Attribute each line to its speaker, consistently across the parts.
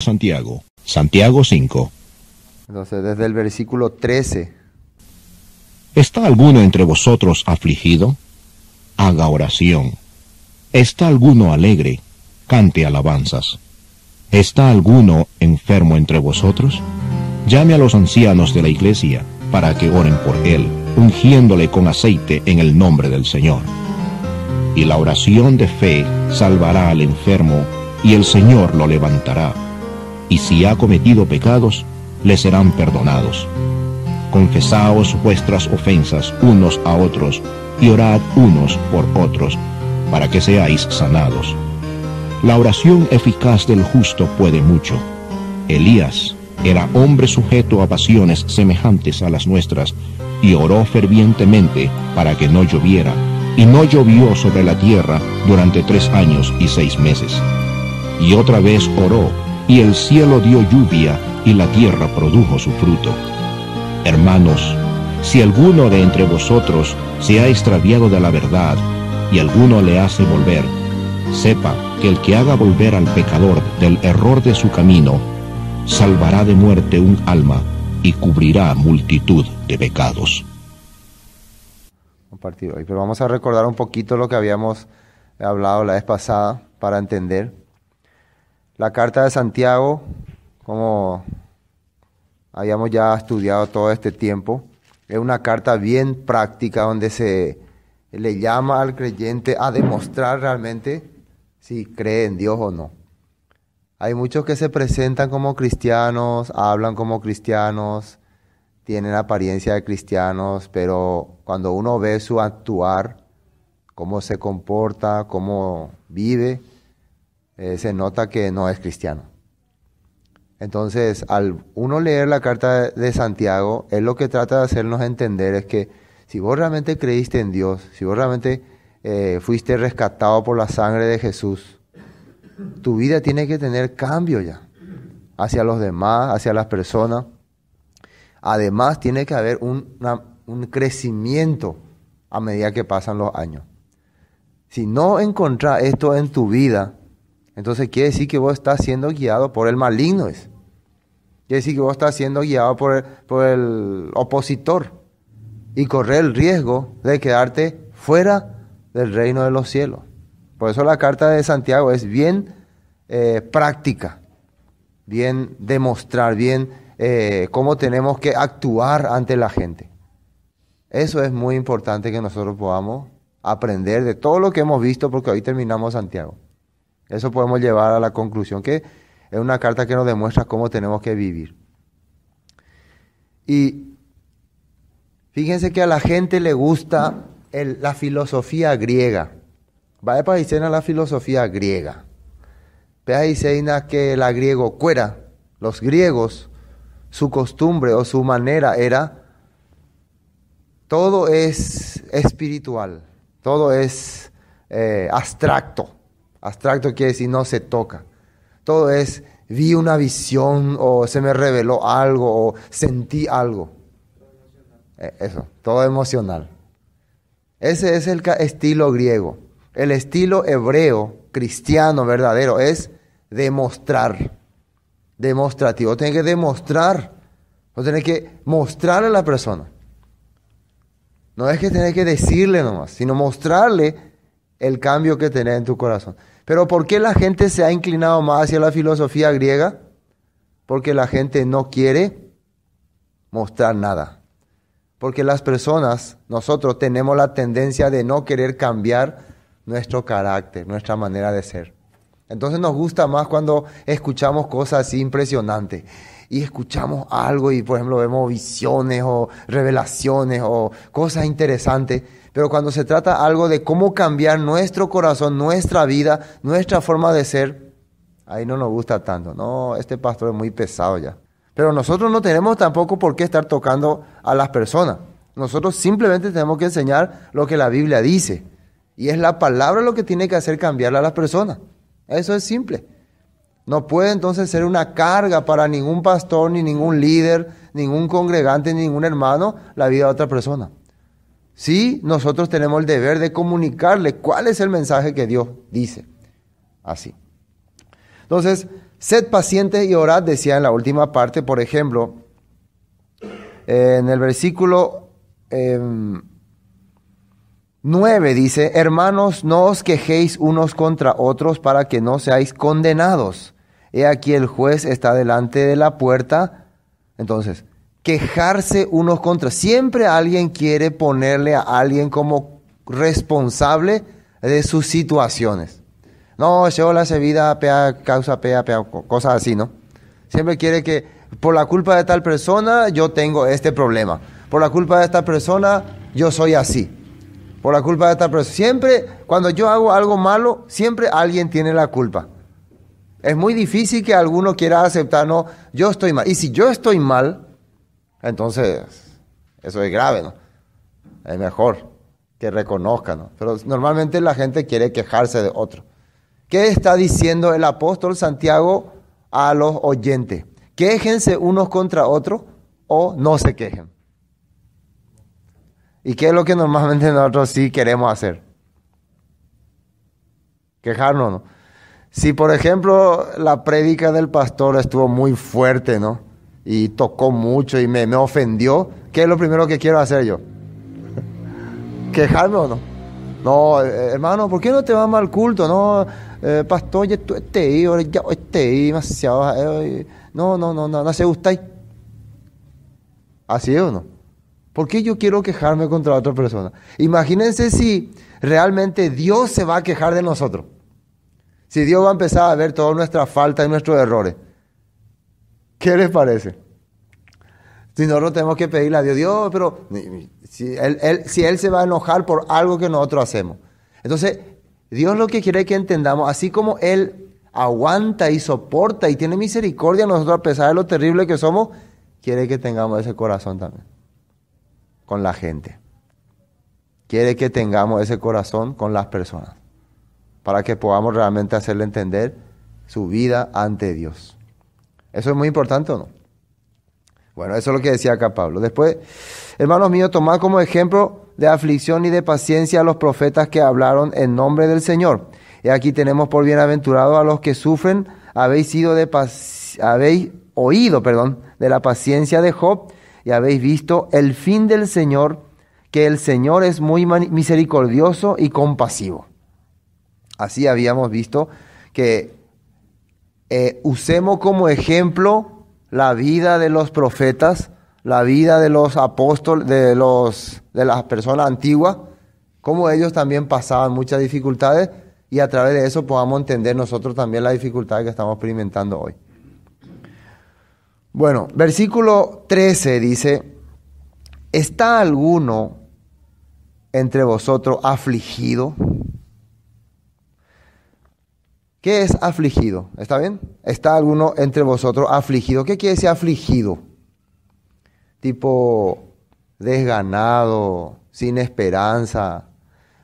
Speaker 1: Santiago. Santiago 5.
Speaker 2: Entonces, desde el versículo 13.
Speaker 1: ¿Está alguno entre vosotros afligido? Haga oración. ¿Está alguno alegre? Cante alabanzas. ¿Está alguno enfermo entre vosotros? Llame a los ancianos de la iglesia para que oren por él, ungiéndole con aceite en el nombre del Señor. Y la oración de fe salvará al enfermo, y el Señor lo levantará y si ha cometido pecados, le serán perdonados. Confesaos vuestras ofensas unos a otros, y orad unos por otros, para que seáis sanados. La oración eficaz del justo puede mucho. Elías era hombre sujeto a pasiones semejantes a las nuestras, y oró fervientemente para que no lloviera, y no llovió sobre la tierra durante tres años y seis meses. Y otra vez oró, y el cielo dio lluvia, y la tierra produjo su fruto. Hermanos, si alguno de entre vosotros se ha extraviado de la verdad, y alguno le hace volver, sepa que el que haga volver al pecador del error de su camino, salvará de muerte un alma y cubrirá multitud de pecados.
Speaker 2: Compartido. pero vamos a recordar un poquito lo que habíamos hablado la vez pasada para entender. La carta de Santiago, como habíamos ya estudiado todo este tiempo, es una carta bien práctica donde se le llama al creyente a demostrar realmente si cree en Dios o no. Hay muchos que se presentan como cristianos, hablan como cristianos, tienen apariencia de cristianos, pero cuando uno ve su actuar, cómo se comporta, cómo vive, eh, se nota que no es cristiano. Entonces, al uno leer la carta de Santiago, él lo que trata de hacernos entender es que si vos realmente creíste en Dios, si vos realmente eh, fuiste rescatado por la sangre de Jesús, tu vida tiene que tener cambio ya, hacia los demás, hacia las personas. Además, tiene que haber un, un crecimiento a medida que pasan los años. Si no encontrás esto en tu vida, entonces quiere decir que vos estás siendo guiado por el maligno. Es. Quiere decir que vos estás siendo guiado por el, por el opositor y correr el riesgo de quedarte fuera del reino de los cielos. Por eso la carta de Santiago es bien eh, práctica, bien demostrar, bien eh, cómo tenemos que actuar ante la gente. Eso es muy importante que nosotros podamos aprender de todo lo que hemos visto porque hoy terminamos Santiago. Eso podemos llevar a la conclusión que es una carta que nos demuestra cómo tenemos que vivir. Y fíjense que a la gente le gusta la filosofía griega. Va a la filosofía griega. Paisena que la griego cuera, los griegos, su costumbre o su manera era todo es espiritual, todo es eh, abstracto. Abstracto quiere decir no se toca. Todo es vi una visión o se me reveló algo o sentí algo. Eh, eso, todo emocional. Ese es el estilo griego. El estilo hebreo, cristiano, verdadero, es demostrar. Demostrativo. Tiene que demostrar. O tiene que mostrarle a la persona. No es que tiene que decirle nomás, sino mostrarle el cambio que tenés en tu corazón. Pero ¿por qué la gente se ha inclinado más hacia la filosofía griega? Porque la gente no quiere mostrar nada. Porque las personas, nosotros tenemos la tendencia de no querer cambiar nuestro carácter, nuestra manera de ser. Entonces nos gusta más cuando escuchamos cosas así impresionantes y escuchamos algo y por ejemplo vemos visiones o revelaciones o cosas interesantes pero cuando se trata algo de cómo cambiar nuestro corazón, nuestra vida, nuestra forma de ser, ahí no nos gusta tanto. No, este pastor es muy pesado ya. Pero nosotros no tenemos tampoco por qué estar tocando a las personas. Nosotros simplemente tenemos que enseñar lo que la Biblia dice. Y es la palabra lo que tiene que hacer cambiarle a las personas. Eso es simple. No puede entonces ser una carga para ningún pastor, ni ningún líder, ningún congregante, ningún hermano la vida de otra persona. Sí, nosotros tenemos el deber de comunicarle cuál es el mensaje que Dios dice. Así. Entonces, sed pacientes y orad, decía en la última parte, por ejemplo, en el versículo 9 em, dice, hermanos, no os quejéis unos contra otros para que no seáis condenados. He aquí el juez está delante de la puerta. Entonces, quejarse unos contra. Siempre alguien quiere ponerle a alguien como responsable de sus situaciones. No, yo la hace vida, pea, causa, pea, pea, cosas así, ¿no? Siempre quiere que por la culpa de tal persona yo tengo este problema. Por la culpa de esta persona yo soy así. Por la culpa de esta persona. Siempre, cuando yo hago algo malo, siempre alguien tiene la culpa. Es muy difícil que alguno quiera aceptar, no, yo estoy mal. Y si yo estoy mal, entonces, eso es grave, ¿no? Es mejor que reconozcan, ¿no? Pero normalmente la gente quiere quejarse de otro. ¿Qué está diciendo el apóstol Santiago a los oyentes? ¿Quejense unos contra otros o no se quejen. ¿Y qué es lo que normalmente nosotros sí queremos hacer? Quejarnos, ¿no? Si, por ejemplo, la prédica del pastor estuvo muy fuerte, ¿no? y tocó mucho y me, ofendió, ¿qué es lo primero que quiero hacer yo? ¿Quejarme o no? No, hermano, ¿por qué no te va mal culto? No, pastor, ya tú este ahí... ya este demasiado. no, no, no, no, no se ahí. ¿Así es o no? ¿Por qué yo quiero quejarme contra otra persona? Imagínense si realmente Dios se va a quejar de nosotros. Si Dios va a empezar a ver todas nuestras faltas y nuestros errores. ¿Qué les parece? Si nosotros tenemos que pedirle a Dios, Dios, pero si él, si él se va a enojar por algo que nosotros hacemos. Entonces, Dios lo que quiere es que entendamos, así como Él aguanta y soporta y tiene misericordia a nosotros a pesar de lo terrible que somos, quiere que tengamos ese corazón también con la gente. Quiere que tengamos ese corazón con las personas para que podamos realmente hacerle entender su vida ante Dios. ¿Eso es muy importante o no? Bueno, eso es lo que decía acá Pablo. Después, hermanos míos, tomad como ejemplo de aflicción y de paciencia a los profetas que hablaron en nombre del Señor. Y aquí tenemos por bienaventurados a los que sufren, habéis sido de habéis oído, perdón, de la paciencia de Job y habéis visto el fin del Señor, que el Señor es muy misericordioso y compasivo. Así habíamos visto que eh, usemos como ejemplo la vida de los profetas, la vida de los apóstoles, de, de las personas antiguas, como ellos también pasaban muchas dificultades y a través de eso podamos entender nosotros también la dificultad que estamos experimentando hoy. Bueno, versículo 13 dice, ¿está alguno entre vosotros afligido? ¿Qué es afligido? ¿Está bien? ¿Está alguno entre vosotros afligido? ¿Qué quiere decir afligido? Tipo desganado, sin esperanza.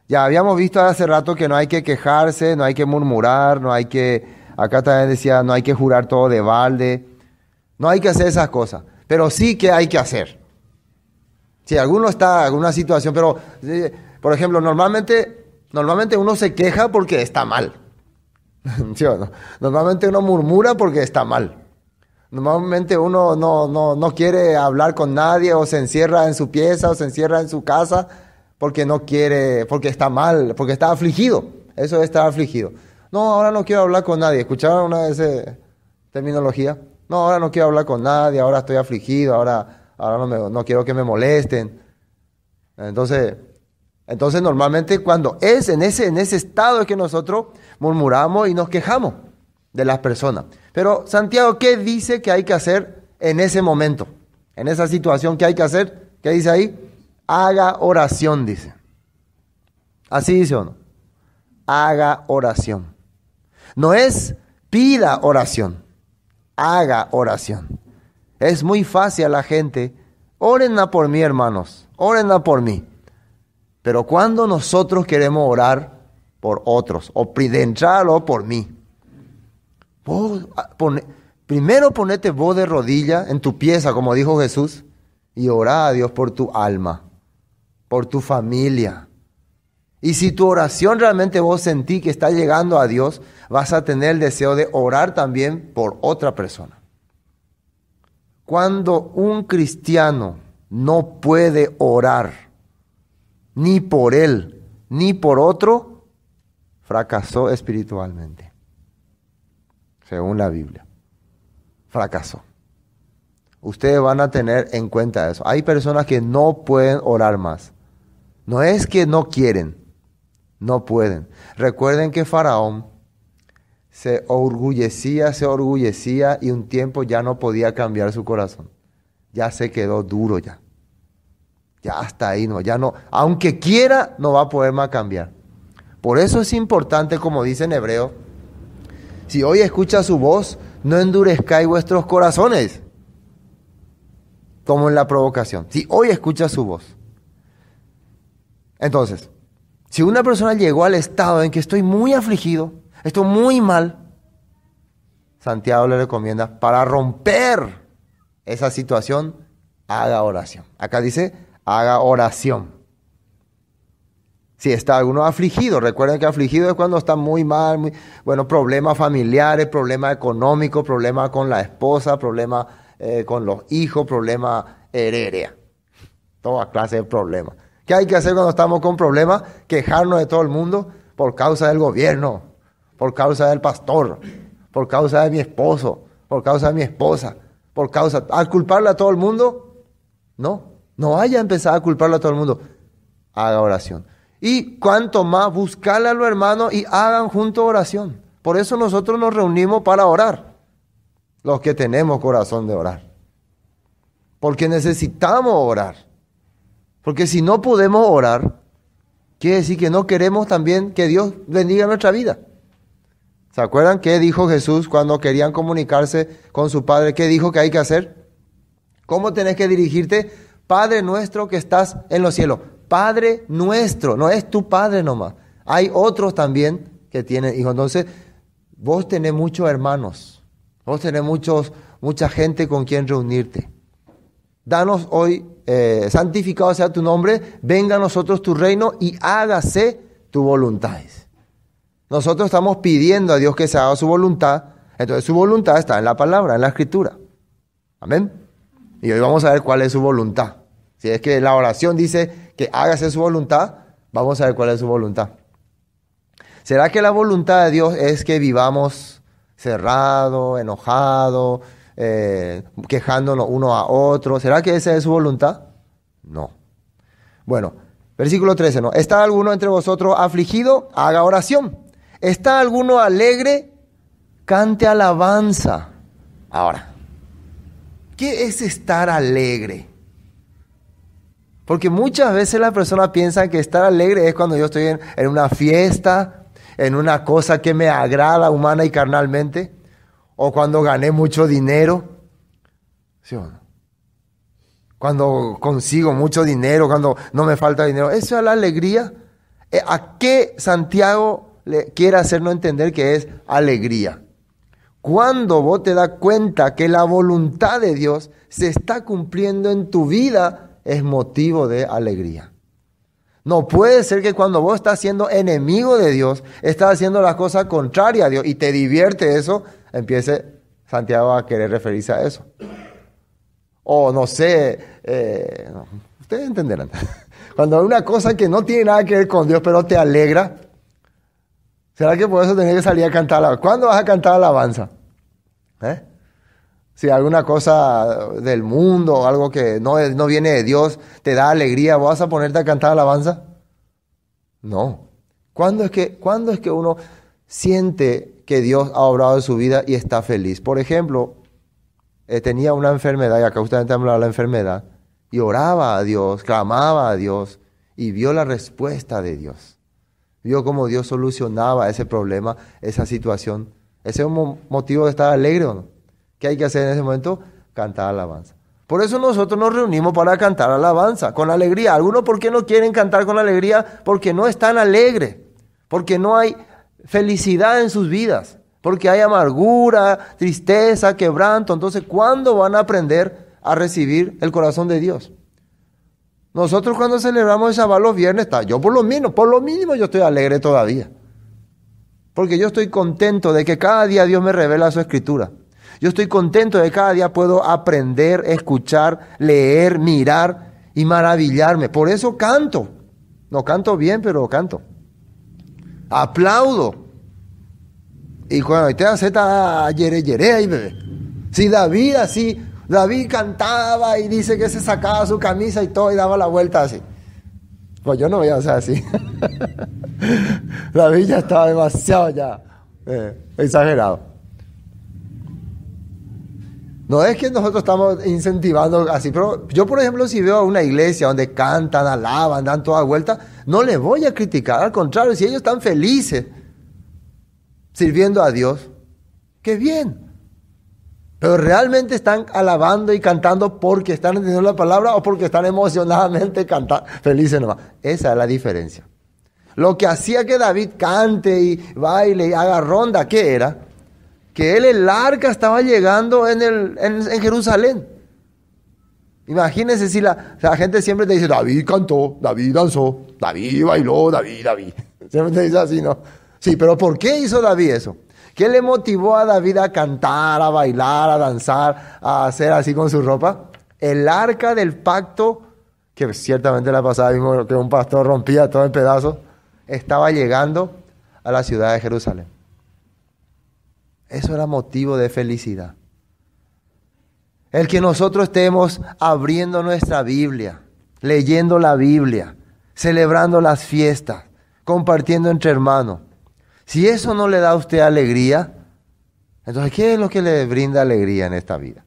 Speaker 2: Ya habíamos visto hace rato que no hay que quejarse, no hay que murmurar, no hay que, acá también decía, no hay que jurar todo de balde. No hay que hacer esas cosas, pero sí que hay que hacer. Si alguno está en alguna situación, pero, eh, por ejemplo, normalmente, normalmente uno se queja porque está mal. Normalmente uno murmura porque está mal. Normalmente uno no, quiere hablar con nadie o se encierra en su pieza o se encierra en su casa porque no quiere, porque está mal, porque está afligido. Eso es estar afligido. No, ahora no quiero hablar con nadie. ¿Escucharon una de esa eh, terminología? No, ahora no quiero hablar con nadie, ahora estoy afligido, ahora, ahora no, quiero que me molesten. Entonces, entonces normalmente cuando es en ese, en ese estado que nosotros murmuramos y nos quejamos de las personas. Pero Santiago, ¿qué dice que hay que hacer en ese momento? En esa situación, ¿qué hay que hacer? ¿Qué dice ahí? Haga oración, dice. Así dice uno. Haga oración. No es pida oración. Haga oración. Es muy fácil a la gente. Órenla por mí, hermanos. Órenla por mí. Pero cuando nosotros queremos orar, por otros, o o por mí. Ah, primero ponete vos de rodilla en tu pieza, como dijo Jesús, y orá a Dios por tu alma, por tu familia. Y si tu oración realmente vos sentí que está llegando a Dios, vas a tener el deseo de orar también por otra persona. Cuando un cristiano no puede orar ni por él ni por otro, fracasó espiritualmente, según la Biblia. Fracasó. Ustedes van a tener en cuenta eso. Hay personas que no pueden orar más. No es que no quieren, no pueden. Recuerden que Faraón se orgullecía, se orgullecía y un tiempo ya no podía cambiar su corazón. Ya se quedó duro ya. Ya hasta ahí no, ya no, aunque quiera, no va a poder más cambiar. Por eso es importante, como dice en hebreo, si hoy escucha su voz, no endurezcáis vuestros corazones, como en la provocación. Si hoy escucha su voz. Entonces, si una persona llegó al estado en que estoy muy afligido, estoy muy mal, Santiago le recomienda, para romper esa situación, haga oración. Acá dice, haga oración. Si está alguno afligido, recuerden que afligido es cuando está muy mal, bueno, problemas familiares, problemas económicos, problemas con la esposa, problemas eh, con los hijos, problemas heredia. Toda clase de problemas. ¿Qué hay que hacer cuando estamos con problemas? Quejarnos de todo el mundo por causa del gobierno, por causa del pastor, por causa de mi esposo, por causa de mi esposa, por causa... ¿A culparle a todo el mundo? No, no haya empezado a culparle a todo el mundo. Haga oración. Y cuanto más, buscarle a los hermanos y hagan junto oración. Por eso nosotros nos reunimos para orar. Los que tenemos corazón de orar. Porque necesitamos orar. Porque si no podemos orar, quiere decir que no queremos también que Dios bendiga nuestra vida. ¿Se acuerdan qué dijo Jesús cuando querían comunicarse con su Padre? ¿Qué dijo que hay que hacer? ¿Cómo tenés que dirigirte? Padre nuestro que estás en los cielos. Padre nuestro, no es tu Padre nomás. Hay otros también que tienen hijos. Entonces, vos tenés muchos hermanos, vos tenés muchos, mucha gente con quien reunirte. Danos hoy, eh, santificado sea tu nombre, venga a nosotros tu reino y hágase tu voluntad. Nosotros estamos pidiendo a Dios que se haga su voluntad, entonces su voluntad está en la palabra, en la escritura. Amén. Y hoy vamos a ver cuál es su voluntad. Si es que la oración dice, que hágase su voluntad, vamos a ver cuál es su voluntad. ¿Será que la voluntad de Dios es que vivamos cerrado, enojado, eh, quejándonos uno a otro? ¿Será que esa es su voluntad? No. Bueno, versículo 13, ¿no? ¿Está alguno entre vosotros afligido? Haga oración. ¿Está alguno alegre? Cante alabanza. Ahora, ¿qué es estar alegre? Porque muchas veces las personas piensan que estar alegre es cuando yo estoy en, una fiesta, en una cosa que me agrada humana y carnalmente, o cuando gané mucho dinero. ¿Sí Cuando consigo mucho dinero, cuando no me falta dinero. Eso es la alegría. Eh, ¿A qué Santiago le quiere hacernos entender que es alegría? Cuando vos te das cuenta que la voluntad de Dios se está cumpliendo en tu vida, es motivo de alegría. No puede ser que cuando vos estás siendo enemigo de Dios, estás haciendo la cosa contraria a Dios y te divierte eso, empiece Santiago a querer referirse a eso. O no sé, eh, ustedes entenderán. Cuando hay una cosa que no tiene nada que ver con Dios, pero te alegra, ¿será que por eso tenés que salir a cantar alabanza? ¿Cuándo vas a cantar alabanza? ¿Eh? Si alguna cosa del mundo, algo que no, no viene de Dios, te da alegría, ¿vas a ponerte a cantar alabanza? No. ¿Cuándo es que, es que uno siente que Dios ha obrado en su vida y está feliz? Por ejemplo, eh, tenía una enfermedad, y acá justamente hablaba de la enfermedad, y oraba a Dios, clamaba a Dios, y vio la respuesta de Dios. Vio cómo Dios solucionaba ese problema, esa situación. Ese es un motivo de estar alegre, o ¿no? ¿Qué hay que hacer en ese momento? Cantar alabanza. Por eso nosotros nos reunimos para cantar alabanza, con alegría. Algunos, ¿por qué no quieren cantar con alegría? Porque no están alegres, porque no hay felicidad en sus vidas, porque hay amargura, tristeza, quebranto. Entonces, ¿cuándo van a aprender a recibir el corazón de Dios? Nosotros cuando celebramos el Shabbat los viernes, yo por lo mínimo, por lo mínimo yo estoy alegre todavía. Porque yo estoy contento de que cada día Dios me revela su escritura. Yo estoy contento de cada día puedo aprender, escuchar, leer, mirar y maravillarme. Por eso canto. No canto bien, pero canto. Aplaudo. Y cuando te hace esta yere ahí, bebé. Si David así, David cantaba y dice que se sacaba su camisa y todo y daba la vuelta así. Pues yo no voy a hacer así. David ya estaba demasiado ya eh, exagerado. No es que nosotros estamos incentivando así, pero yo, por ejemplo, si veo a una iglesia donde cantan, alaban, dan toda vuelta, no les voy a criticar, al contrario, si ellos están felices sirviendo a Dios, qué bien. Pero realmente están alabando y cantando porque están entendiendo la palabra o porque están emocionadamente cantando, felices nomás. Esa es la diferencia. Lo que hacía que David cante y baile y haga ronda, ¿qué era? que él el arca estaba llegando en, el, Jerusalén. Imagínense si la, gente siempre te dice, David cantó, David danzó, David bailó, David, David. Siempre te dice así, ¿no? Sí, pero ¿por qué hizo David eso? ¿Qué le motivó a David a cantar, a bailar, a danzar, a hacer así con su ropa? El arca del pacto, que ciertamente la pasada mismo que un pastor rompía todo en pedazos, estaba llegando a la ciudad de Jerusalén. Eso era motivo de felicidad. El que nosotros estemos abriendo nuestra Biblia, leyendo la Biblia, celebrando las fiestas, compartiendo entre hermanos. Si eso no le da a usted alegría, entonces ¿qué es lo que le brinda alegría en esta vida?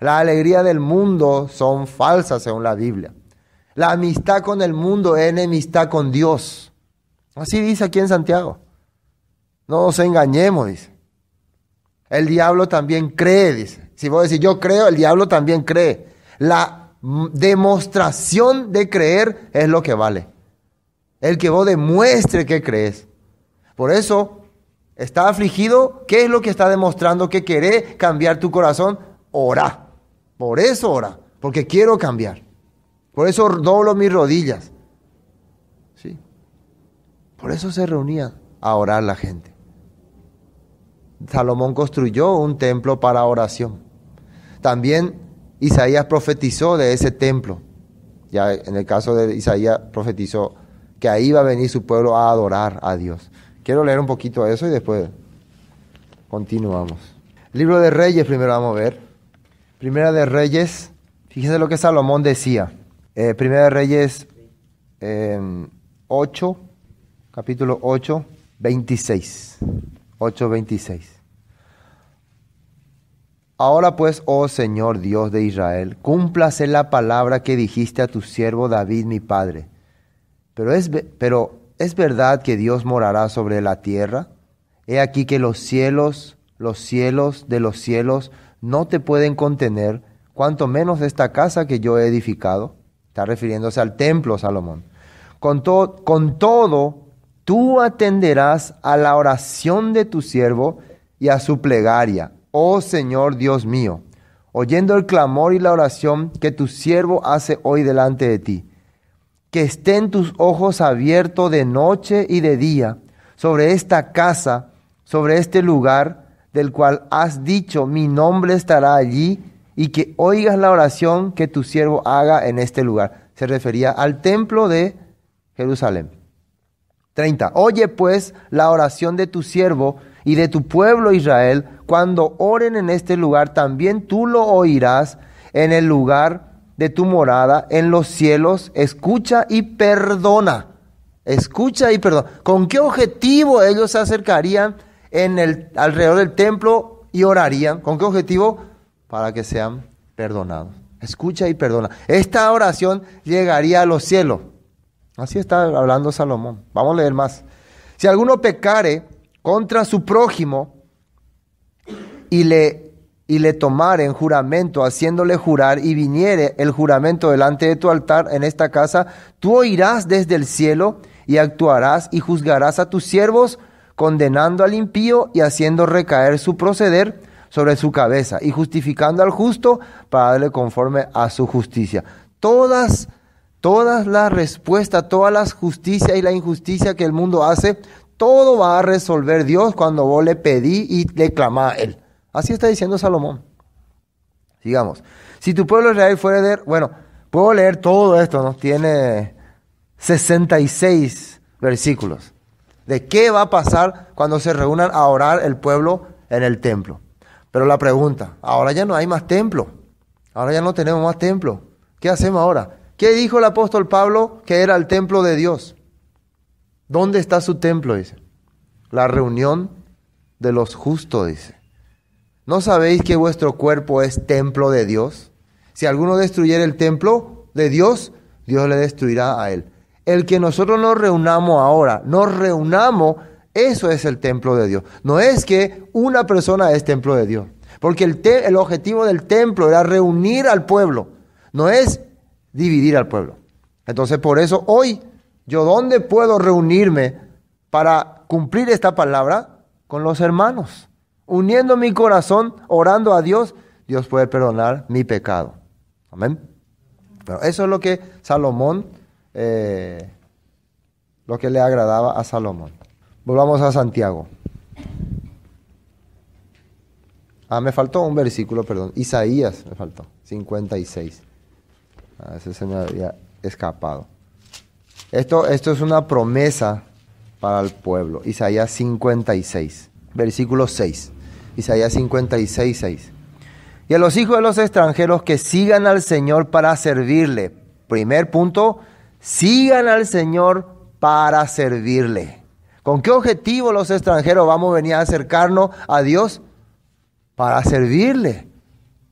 Speaker 2: La alegría del mundo son falsas según la Biblia. La amistad con el mundo es enemistad con Dios. Así dice aquí en Santiago. No nos engañemos, dice. El diablo también cree, dice. Si vos decís yo creo, el diablo también cree. La demostración de creer es lo que vale. El que vos demuestre que crees. Por eso, está afligido, ¿qué es lo que está demostrando que quiere cambiar tu corazón? Ora. Por eso ora, porque quiero cambiar. Por eso doblo mis rodillas. ¿Sí? Por eso se reunía a orar la gente. Salomón construyó un templo para oración. También Isaías profetizó de ese templo. Ya en el caso de Isaías profetizó que ahí va a venir su pueblo a adorar a Dios. Quiero leer un poquito eso y después continuamos. libro de Reyes primero vamos a ver. Primera de Reyes, fíjense lo que Salomón decía. Eh, primera de Reyes 8, eh, capítulo 8, 26. 8:26. Ahora pues, oh Señor Dios de Israel, cúmplase la palabra que dijiste a tu siervo David mi padre. Pero es, pero es verdad que Dios morará sobre la tierra. He aquí que los cielos, los cielos de los cielos, no te pueden contener, cuanto menos esta casa que yo he edificado. Está refiriéndose al templo, Salomón. Con, todo, con todo, tú atenderás a la oración de tu siervo y a su plegaria, oh Señor Dios mío, oyendo el clamor y la oración que tu siervo hace hoy delante de ti. Que estén tus ojos abiertos de noche y de día sobre esta casa, sobre este lugar del cual has dicho, mi nombre estará allí, y que oigas la oración que tu siervo haga en este lugar. Se refería al templo de Jerusalén. 30. Oye pues la oración de tu siervo y de tu pueblo Israel, cuando oren en este lugar, también tú lo oirás en el lugar de tu morada, en los cielos, escucha y perdona. Escucha y perdona. ¿Con qué objetivo ellos se acercarían en el, alrededor del templo y orarían? ¿Con qué objetivo? Para que sean perdonados. Escucha y perdona. Esta oración llegaría a los cielos. Así está hablando Salomón. Vamos a leer más. Si alguno pecare contra su prójimo y le, y le tomare en juramento, haciéndole jurar, y viniere el juramento delante de tu altar en esta casa, tú oirás desde el cielo y actuarás y juzgarás a tus siervos, condenando al impío y haciendo recaer su proceder sobre su cabeza, y justificando al justo para darle conforme a su justicia. Todas Todas las respuestas, todas las justicias y la injusticia que el mundo hace, todo va a resolver Dios cuando vos le pedí y le clamá a Él. Así está diciendo Salomón. Sigamos. si tu pueblo Israel fuera de... Bueno, puedo leer todo esto, ¿no? Tiene 66 versículos. ¿De qué va a pasar cuando se reúnan a orar el pueblo en el templo? Pero la pregunta, ahora ya no hay más templo. Ahora ya no tenemos más templo. ¿Qué hacemos ahora? ¿Qué dijo el apóstol Pablo? Que era el templo de Dios. ¿Dónde está su templo? Dice. La reunión de los justos, dice. ¿No sabéis que vuestro cuerpo es templo de Dios? Si alguno destruyere el templo de Dios, Dios le destruirá a él. El que nosotros nos reunamos ahora, nos reunamos, eso es el templo de Dios. No es que una persona es templo de Dios. Porque el, el objetivo del templo era reunir al pueblo. No es dividir al pueblo. Entonces, por eso hoy, ¿yo dónde puedo reunirme para cumplir esta palabra? Con los hermanos. Uniendo mi corazón, orando a Dios, Dios puede perdonar mi pecado. Amén. Pero eso es lo que Salomón, eh, lo que le agradaba a Salomón. Volvamos a Santiago. Ah, me faltó un versículo, perdón. Isaías me faltó, 56. Ah, ese señor se había escapado. Esto, esto es una promesa para el pueblo. Isaías 56, versículo 6. Isaías 56, 6. Y a los hijos de los extranjeros que sigan al Señor para servirle. Primer punto, sigan al Señor para servirle. ¿Con qué objetivo los extranjeros vamos a venir a acercarnos a Dios? Para servirle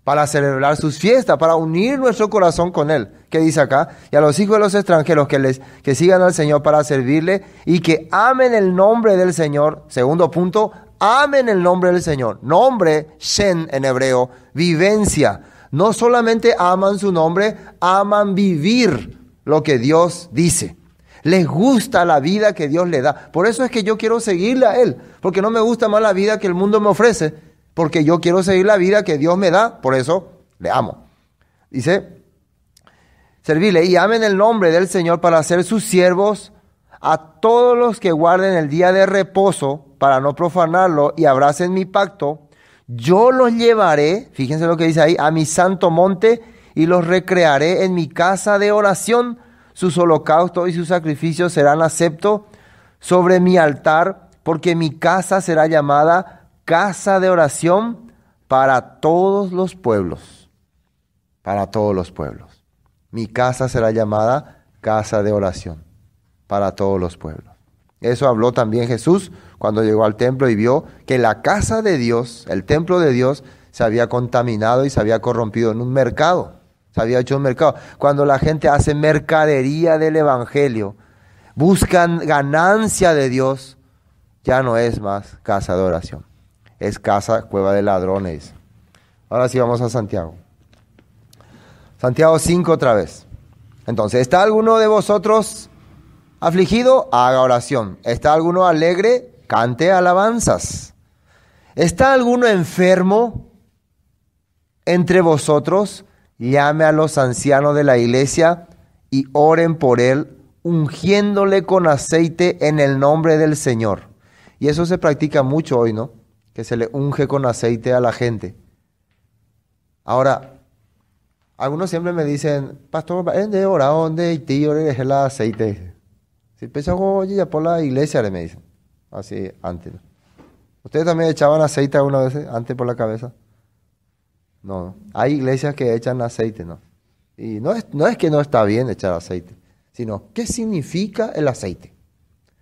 Speaker 2: para celebrar sus fiestas, para unir nuestro corazón con Él, que dice acá, y a los hijos de los extranjeros que, les, que sigan al Señor para servirle y que amen el nombre del Señor. Segundo punto, amen el nombre del Señor. Nombre, Shen en hebreo, vivencia. No solamente aman su nombre, aman vivir lo que Dios dice. Les gusta la vida que Dios le da. Por eso es que yo quiero seguirle a Él, porque no me gusta más la vida que el mundo me ofrece porque yo quiero seguir la vida que Dios me da, por eso le amo. Dice, servile y amen el nombre del Señor para ser sus siervos a todos los que guarden el día de reposo para no profanarlo y abracen mi pacto, yo los llevaré, fíjense lo que dice ahí, a mi santo monte y los recrearé en mi casa de oración. Sus holocaustos y sus sacrificios serán aceptos sobre mi altar, porque mi casa será llamada casa de oración para todos los pueblos, para todos los pueblos. Mi casa será llamada casa de oración para todos los pueblos. Eso habló también Jesús cuando llegó al templo y vio que la casa de Dios, el templo de Dios, se había contaminado y se había corrompido en un mercado. Se había hecho un mercado. Cuando la gente hace mercadería del Evangelio, buscan ganancia de Dios, ya no es más casa de oración es casa, cueva de ladrones. Ahora sí vamos a Santiago. Santiago 5 otra vez. Entonces, ¿está alguno de vosotros afligido? Haga oración. ¿Está alguno alegre? Cante alabanzas. ¿Está alguno enfermo entre vosotros? Llame a los ancianos de la iglesia y oren por él, ungiéndole con aceite en el nombre del Señor. Y eso se practica mucho hoy, ¿no? que se le unge con aceite a la gente. Ahora, algunos siempre me dicen, pastor, ¿dónde ora? ¿Dónde? Y es el aceite. Si pensaba, oye, ya por la iglesia le me dicen. Así, antes. ¿Ustedes también echaban aceite alguna vez eh, antes por la cabeza? No, hay iglesias que echan aceite, ¿no? Y no es, no es que no está bien echar aceite, sino qué significa el aceite.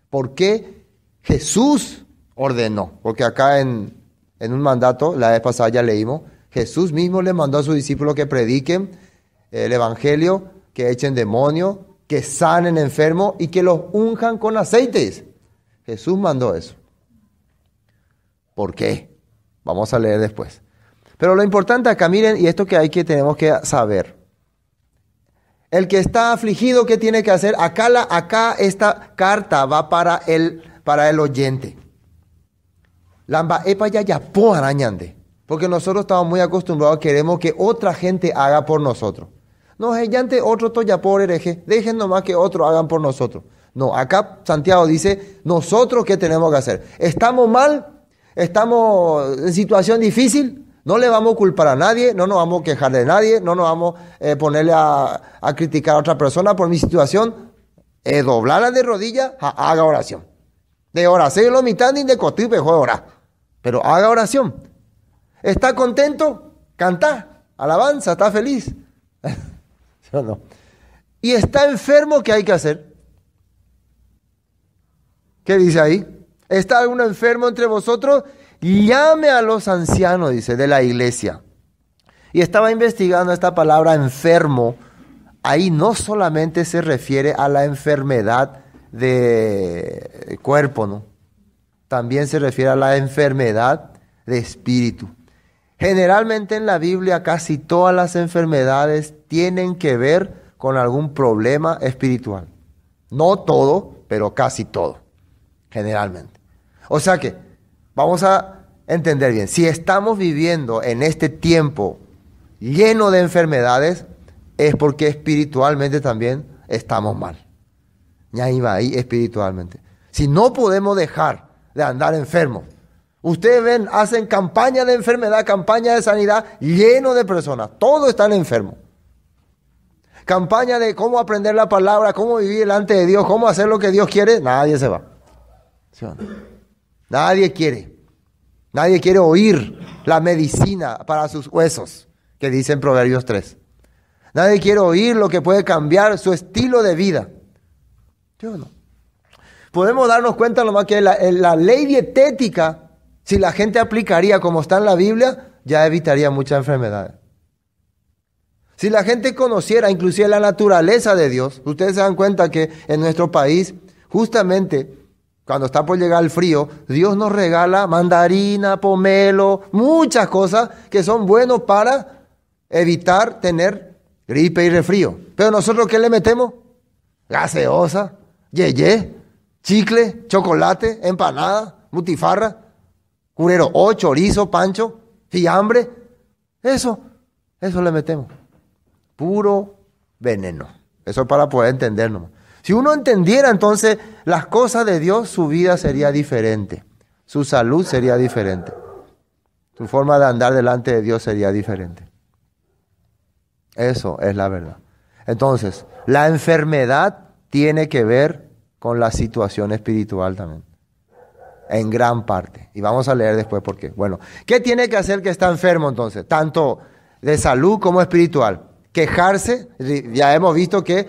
Speaker 2: ¿Por qué Jesús ordenó. Porque acá en, un mandato, la vez pasada ya leímos, Jesús mismo le mandó a sus discípulos que prediquen el Evangelio, que echen demonios, que sanen enfermos y que los unjan con aceites. Jesús mandó eso. ¿Por qué? Vamos a leer después. Pero lo importante acá, miren, y esto que hay que tenemos que saber. El que está afligido, ¿qué tiene que hacer? Acá, la, acá esta carta va para el, para el oyente. Lamba epa eh, ya ya arañande. Porque nosotros estamos muy acostumbrados, queremos que otra gente haga por nosotros. No, ante otro toya por hereje, dejen nomás que otro hagan por nosotros. No, acá Santiago dice, nosotros qué tenemos que hacer. ¿Estamos mal? ¿Estamos en situación difícil? No le vamos a culpar a nadie, no nos vamos a quejar de nadie, no nos vamos eh, a ponerle a, criticar a otra persona por mi situación. Eh, doblarla de rodillas, haga oración. De oración lo mitad ni de mejor ahora. Pero haga oración. ¿Está contento? Canta. Alabanza, está feliz. Y está enfermo, ¿qué hay que hacer? ¿Qué dice ahí? ¿Está alguno enfermo entre vosotros? Llame a los ancianos, dice, de la iglesia. Y estaba investigando esta palabra enfermo. Ahí no solamente se refiere a la enfermedad de eh, cuerpo, ¿no? También se refiere a la enfermedad de espíritu. Generalmente en la Biblia casi todas las enfermedades tienen que ver con algún problema espiritual. No todo, pero casi todo, generalmente. O sea que, vamos a entender bien, si estamos viviendo en este tiempo lleno de enfermedades, es porque espiritualmente también estamos mal. Y ahí ahí espiritualmente. Si no podemos dejar de andar enfermos. Ustedes ven, hacen campaña de enfermedad, campaña de sanidad, lleno de personas. Todos están enfermos. Campaña de cómo aprender la palabra, cómo vivir delante de Dios, cómo hacer lo que Dios quiere. Nadie se va. Nadie quiere. Nadie quiere oír la medicina para sus huesos, que dicen Proverbios 3. Nadie quiere oír lo que puede cambiar su estilo de vida no? Podemos darnos cuenta más que la, ley dietética, si la gente aplicaría como está en la Biblia, ya evitaría muchas enfermedades. Si la gente conociera inclusive la naturaleza de Dios, ustedes se dan cuenta que en nuestro país, justamente cuando está por llegar el frío, Dios nos regala mandarina, pomelo, muchas cosas que son buenas para evitar tener gripe y refrío Pero nosotros, ¿qué le metemos? Gaseosa, yeye, chicle, chocolate, empanada, mutifarra, curero, o chorizo, pancho, fiambre. Eso, eso le metemos. Puro veneno. Eso es para poder entendernos. Si uno entendiera entonces las cosas de Dios, su vida sería diferente. Su salud sería diferente. Su forma de andar delante de Dios sería diferente. Eso es la verdad. Entonces, la enfermedad tiene que ver con la situación espiritual también. En gran parte. Y vamos a leer después por qué. Bueno, ¿qué tiene que hacer que está enfermo entonces? Tanto de salud como espiritual. Quejarse, ya hemos visto que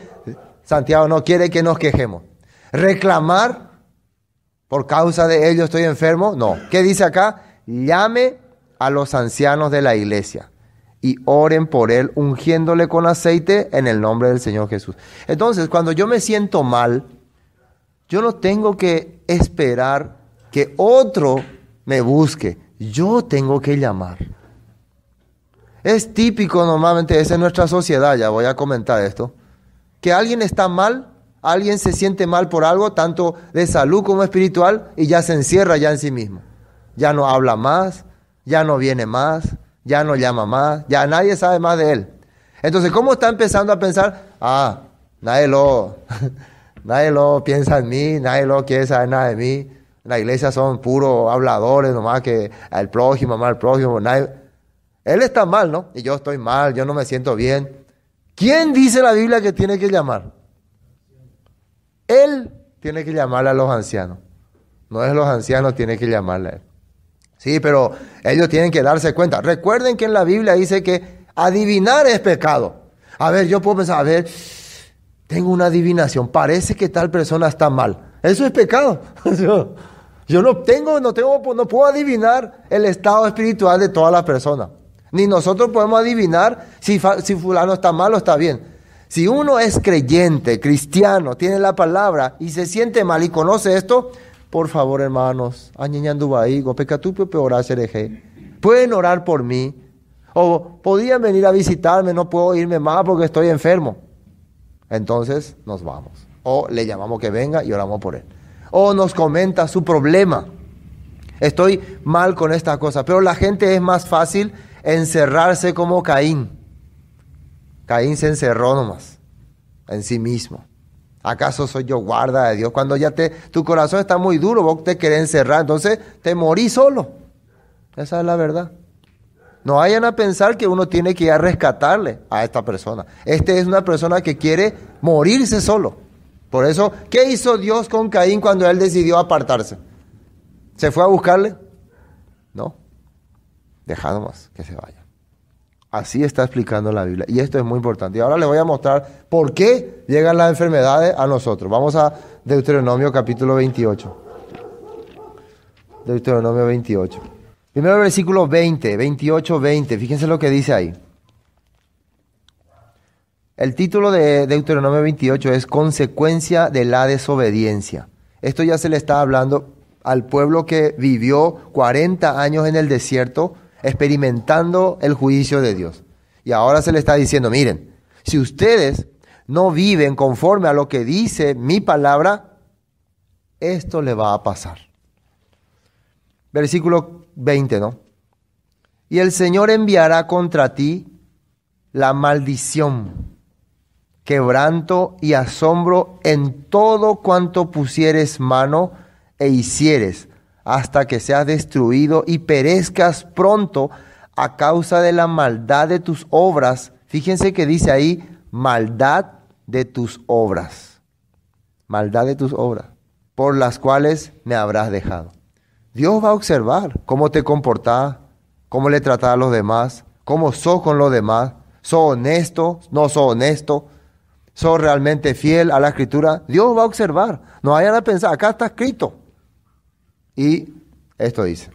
Speaker 2: Santiago no quiere que nos quejemos. Reclamar, por causa de ello estoy enfermo, no. ¿Qué dice acá? Llame a los ancianos de la iglesia y oren por él ungiéndole con aceite en el nombre del Señor Jesús. Entonces, cuando yo me siento mal, yo no tengo que esperar que otro me busque, yo tengo que llamar. Es típico normalmente, es nuestra sociedad, ya voy a comentar esto, que alguien está mal, alguien se siente mal por algo, tanto de salud como espiritual, y ya se encierra ya en sí mismo. Ya no habla más, ya no viene más, ya no llama más, ya nadie sabe más de él. Entonces, ¿cómo está empezando a pensar? Ah, nadie lo, nadie lo piensa en mí, nadie lo quiere saber nada de mí. La iglesia son puros habladores nomás que al prójimo, mal prójimo. Nadie. Él está mal, ¿no? Y yo estoy mal, yo no me siento bien. ¿Quién dice la Biblia que tiene que llamar? Él tiene que llamarle a los ancianos. No es los ancianos, tiene que llamarle a él. Sí, pero ellos tienen que darse cuenta. Recuerden que en la Biblia dice que adivinar es pecado. A ver, yo puedo pensar, a ver, tengo una adivinación, parece que tal persona está mal. Eso es pecado. Yo, no tengo, no tengo, no puedo adivinar el estado espiritual de toda la persona. Ni nosotros podemos adivinar si, si fulano está mal o está bien. Si uno es creyente, cristiano, tiene la palabra y se siente mal y conoce esto, por favor, hermanos, pueden orar por mí. O podían venir a visitarme, no puedo irme más porque estoy enfermo. Entonces nos vamos. O le llamamos que venga y oramos por él. O nos comenta su problema. Estoy mal con esta cosa. Pero la gente es más fácil encerrarse como Caín. Caín se encerró nomás en sí mismo. ¿Acaso soy yo guarda de Dios? Cuando ya te, tu corazón está muy duro, vos te querés encerrar, entonces te morís solo. Esa es la verdad. No vayan a pensar que uno tiene que ir a rescatarle a esta persona. Esta es una persona que quiere morirse solo. Por eso, ¿qué hizo Dios con Caín cuando él decidió apartarse? ¿Se fue a buscarle? No. Dejad más que se vaya. Así está explicando la Biblia. Y esto es muy importante. Y ahora les voy a mostrar por qué llegan las enfermedades a nosotros. Vamos a Deuteronomio capítulo 28. Deuteronomio 28. Primero versículo 20, 28, 20. Fíjense lo que dice ahí. El título de Deuteronomio 28 es Consecuencia de la desobediencia. Esto ya se le está hablando al pueblo que vivió 40 años en el desierto experimentando el juicio de Dios. Y ahora se le está diciendo, miren, si ustedes no viven conforme a lo que dice mi palabra, esto le va a pasar. Versículo 20, ¿no? Y el Señor enviará contra ti la maldición, quebranto y asombro en todo cuanto pusieres mano e hicieres hasta que seas destruido y perezcas pronto a causa de la maldad de tus obras. Fíjense que dice ahí, maldad de tus obras. Maldad de tus obras, por las cuales me habrás dejado. Dios va a observar cómo te comportás, cómo le tratás a los demás, cómo sos con los demás, sos honesto, no sos honesto, sos realmente fiel a la escritura. Dios va a observar. No vayan a pensar, acá está escrito. Y esto dice,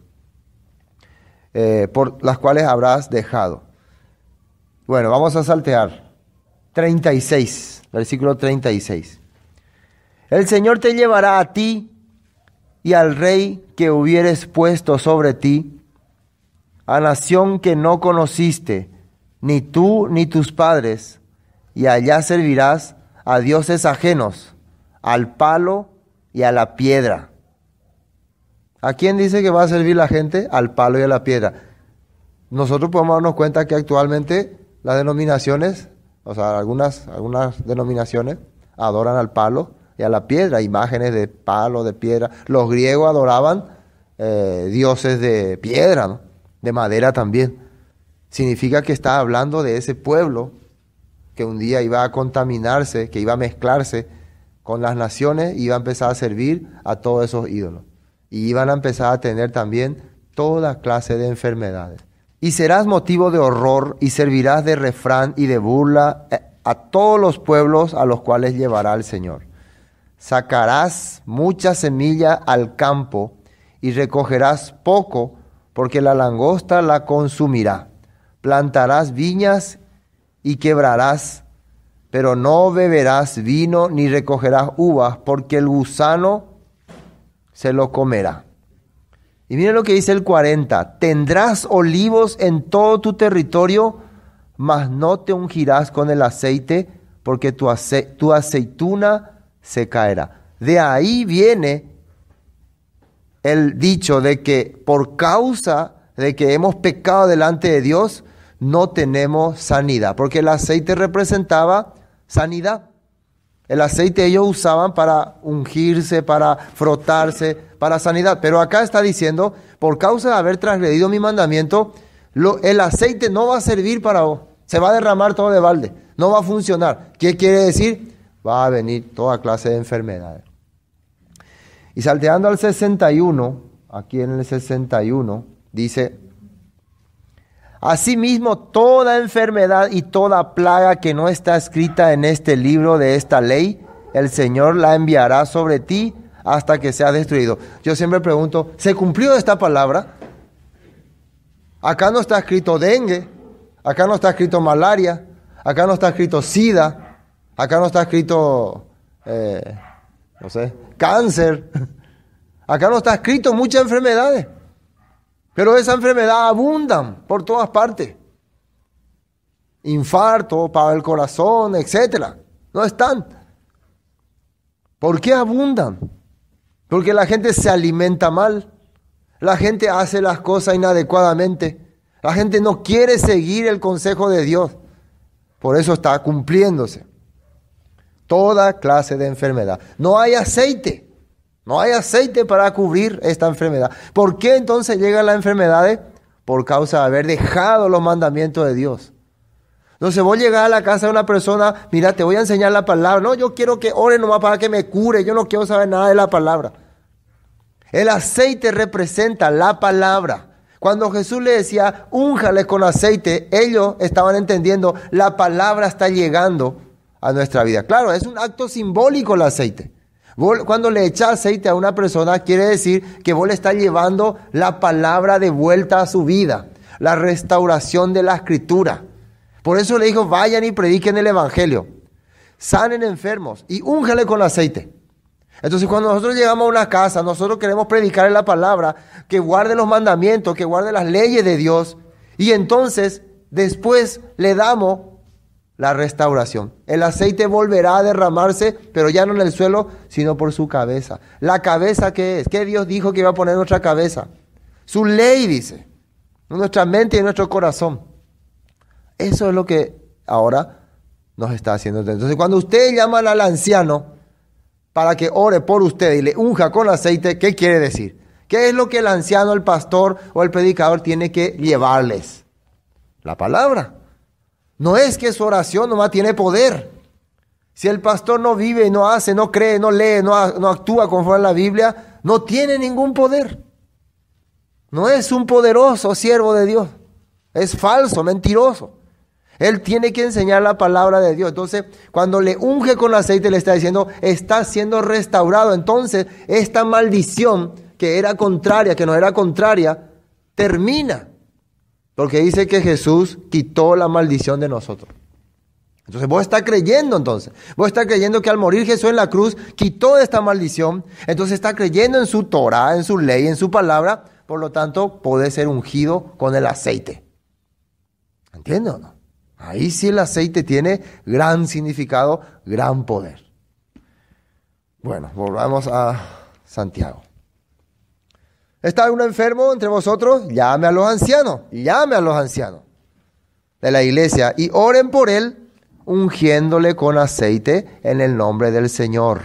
Speaker 2: eh, por las cuales habrás dejado. Bueno, vamos a saltear. 36, versículo 36. El Señor te llevará a ti y al rey que hubieres puesto sobre ti, a nación que no conociste, ni tú ni tus padres, y allá servirás a dioses ajenos, al palo y a la piedra ¿A quién dice que va a servir la gente? Al palo y a la piedra. Nosotros podemos darnos cuenta que actualmente las denominaciones, o sea, algunas, algunas denominaciones adoran al palo y a la piedra, imágenes de palo, de piedra. Los griegos adoraban eh, dioses de piedra, de madera también. Significa que está hablando de ese pueblo que un día iba a contaminarse, que iba a mezclarse con las naciones y iba a empezar a servir a todos esos ídolos y iban a empezar a tener también toda clase de enfermedades. Y serás motivo de horror y servirás de refrán y de burla eh, a todos los pueblos a los cuales llevará el Señor. Sacarás mucha semilla al campo y recogerás poco porque la langosta la consumirá. Plantarás viñas y quebrarás, pero no beberás vino ni recogerás uvas porque el gusano se lo comerá. Y mire lo que dice el 40, tendrás olivos en todo tu territorio, mas no te ungirás con el aceite, porque tu, tu aceituna se caerá. De ahí viene el dicho de que por causa de que hemos pecado delante de Dios, no tenemos sanidad, porque el aceite representaba sanidad. El aceite ellos usaban para ungirse, para frotarse, para sanidad. Pero acá está diciendo, por causa de haber transgredido mi mandamiento, lo, el aceite no va a servir para vos. Se va a derramar todo de balde. No va a funcionar. ¿Qué quiere decir? Va a venir toda clase de enfermedades. Y salteando al 61, aquí en el 61, dice, Asimismo, toda enfermedad y toda plaga que no está escrita en este libro de esta ley, el Señor la enviará sobre ti hasta que sea destruido. Yo siempre pregunto, ¿se cumplió esta palabra? Acá no está escrito dengue, acá no está escrito malaria, acá no está escrito sida, acá no está escrito, eh, no sé, cáncer, acá no está escrito muchas enfermedades. Pero esa enfermedad abundan por todas partes. Infarto, para el corazón, etc. No están. ¿Por qué abundan? Porque la gente se alimenta mal. La gente hace las cosas inadecuadamente. La gente no quiere seguir el consejo de Dios. Por eso está cumpliéndose. Toda clase de enfermedad. No hay aceite. No hay aceite para cubrir esta enfermedad. ¿Por qué entonces llegan las enfermedades? Por causa de haber dejado los mandamientos de Dios. Entonces voy a llegar a la casa de una persona, mira, te voy a enseñar la palabra. No, yo quiero que ore nomás para que me cure, yo no quiero saber nada de la palabra. El aceite representa la palabra. Cuando Jesús le decía, únjale con aceite, ellos estaban entendiendo, la palabra está llegando a nuestra vida. Claro, es un acto simbólico el aceite cuando le echas aceite a una persona, quiere decir que vos le estás llevando la palabra de vuelta a su vida, la restauración de la escritura. Por eso le dijo, vayan y prediquen el Evangelio, sanen enfermos y úngele con aceite. Entonces cuando nosotros llegamos a una casa, nosotros queremos predicar la palabra, que guarde los mandamientos, que guarde las leyes de Dios. Y entonces después le damos la restauración. El aceite volverá a derramarse, pero ya no en el suelo, sino por su cabeza. ¿La cabeza qué es? ¿Qué Dios dijo que iba a poner en nuestra cabeza? Su ley, dice. Nuestra mente y nuestro corazón. Eso es lo que ahora nos está haciendo. Entonces, cuando usted llama al anciano para que ore por usted y le unja con aceite, ¿qué quiere decir? ¿Qué es lo que el anciano, el pastor o el predicador tiene que llevarles? La palabra. No es que su oración nomás tiene poder. Si el pastor no vive, no hace, no cree, no lee, no, no actúa conforme a la Biblia, no tiene ningún poder. No es un poderoso siervo de Dios. Es falso, mentiroso. Él tiene que enseñar la palabra de Dios. Entonces, cuando le unge con aceite, le está diciendo, está siendo restaurado. Entonces, esta maldición que era contraria, que no era contraria, termina. Porque dice que Jesús quitó la maldición de nosotros. Entonces vos estás creyendo entonces. Vos estás creyendo que al morir Jesús en la cruz quitó esta maldición. Entonces está creyendo en su Torah, en su ley, en su palabra. Por lo tanto, podés ser ungido con el aceite. ¿Entiendes o no? Ahí sí el aceite tiene gran significado, gran poder. Bueno, volvamos a Santiago. ¿Está un enfermo entre vosotros? Llame a los ancianos, llame a los ancianos de la iglesia y oren por él, ungiéndole con aceite en el nombre del Señor.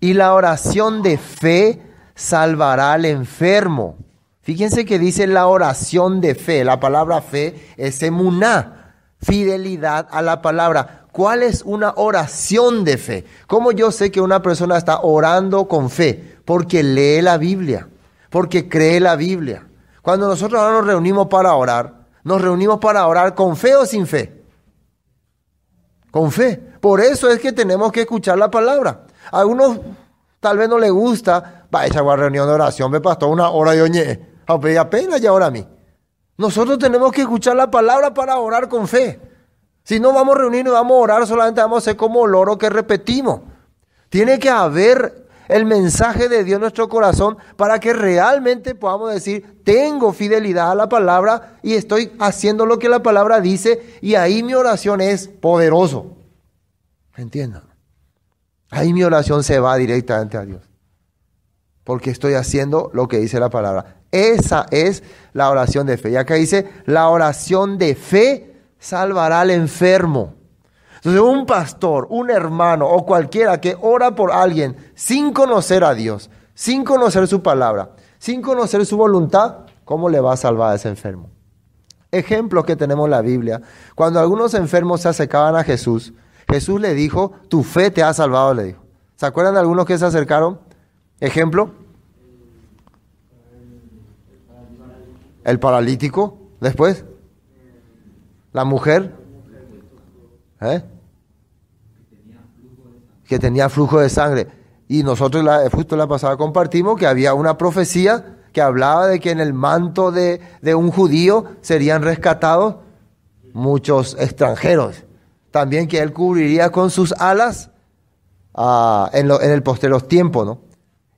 Speaker 2: Y la oración de fe salvará al enfermo. Fíjense que dice la oración de fe. La palabra fe es emuná, fidelidad a la palabra. ¿Cuál es una oración de fe? ¿Cómo yo sé que una persona está orando con fe? Porque lee la Biblia, porque cree la Biblia. Cuando nosotros ahora nos reunimos para orar, nos reunimos para orar con fe o sin fe. Con fe. Por eso es que tenemos que escuchar la palabra. A algunos tal vez no les gusta, va, esa reunión de oración, me pasó una hora yo ñe. Ah, pues, apenas ya ahora a mí. Nosotros tenemos que escuchar la palabra para orar con fe. Si no vamos a reunirnos y vamos a orar, solamente vamos a ser como el oro que repetimos. Tiene que haber el mensaje de Dios en nuestro corazón para que realmente podamos decir, tengo fidelidad a la palabra y estoy haciendo lo que la palabra dice y ahí mi oración es poderoso. entienden? Ahí mi oración se va directamente a Dios. Porque estoy haciendo lo que dice la palabra. Esa es la oración de fe. Y acá dice, la oración de fe salvará al enfermo. Entonces, un pastor, un hermano o cualquiera que ora por alguien sin conocer a Dios, sin conocer su palabra, sin conocer su voluntad, ¿cómo le va a salvar a ese enfermo? Ejemplo que tenemos en la Biblia. Cuando algunos enfermos se acercaban a Jesús, Jesús le dijo, tu fe te ha salvado, le dijo. ¿Se acuerdan de algunos que se acercaron? Ejemplo. El paralítico, después la mujer, ¿eh? que tenía flujo de sangre. Y nosotros la, justo la pasada compartimos que había una profecía que hablaba de que en el manto de, un judío serían rescatados muchos extranjeros. También que él cubriría con sus alas ah, en, el posteros tiempo ¿no?